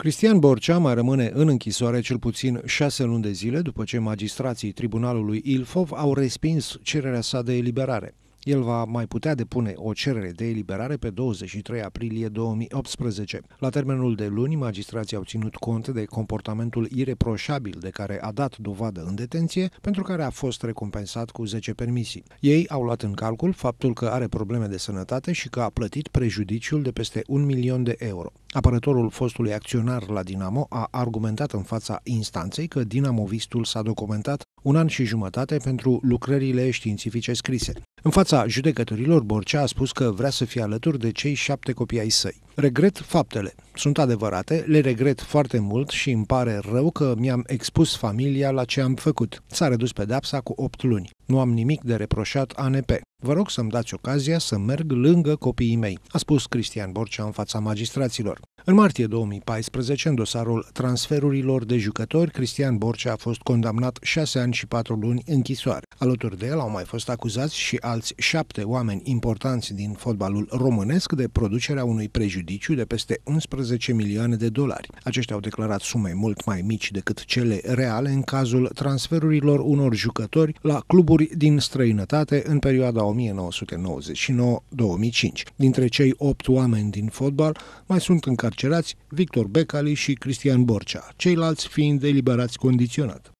Cristian Borcea mai rămâne în închisoare cel puțin șase luni de zile după ce magistrații Tribunalului Ilfov au respins cererea sa de eliberare. El va mai putea depune o cerere de eliberare pe 23 aprilie 2018. La termenul de luni, magistrații au ținut cont de comportamentul ireproșabil de care a dat dovadă în detenție, pentru care a fost recompensat cu 10 permisii. Ei au luat în calcul faptul că are probleme de sănătate și că a plătit prejudiciul de peste un milion de euro. Apărătorul fostului acționar la Dinamo a argumentat în fața instanței că dinamovistul s-a documentat un an și jumătate pentru lucrările științifice scrise. În fața judecătorilor, Borcea a spus că vrea să fie alături de cei șapte copii ai săi. Regret faptele. Sunt adevărate, le regret foarte mult și îmi pare rău că mi-am expus familia la ce am făcut. S-a redus pedapsa cu 8 luni. Nu am nimic de reproșat ANP. Vă rog să-mi dați ocazia să merg lângă copiii mei, a spus Cristian Borcea în fața magistraților. În martie 2014, în dosarul transferurilor de jucători, Cristian Borcea a fost condamnat 6 ani și 4 luni închisoare. Alături de el au mai fost acuzați și alți șapte oameni importanți din fotbalul românesc de producerea unui prejudiciu de peste 11 milioane de dolari. Aceștia au declarat sume mult mai mici decât cele reale în cazul transferurilor unor jucători la cluburi din străinătate în perioada 1999-2005. Dintre cei opt oameni din fotbal mai sunt încarcerați Victor Becali și Cristian Borcea, ceilalți fiind deliberați condiționat.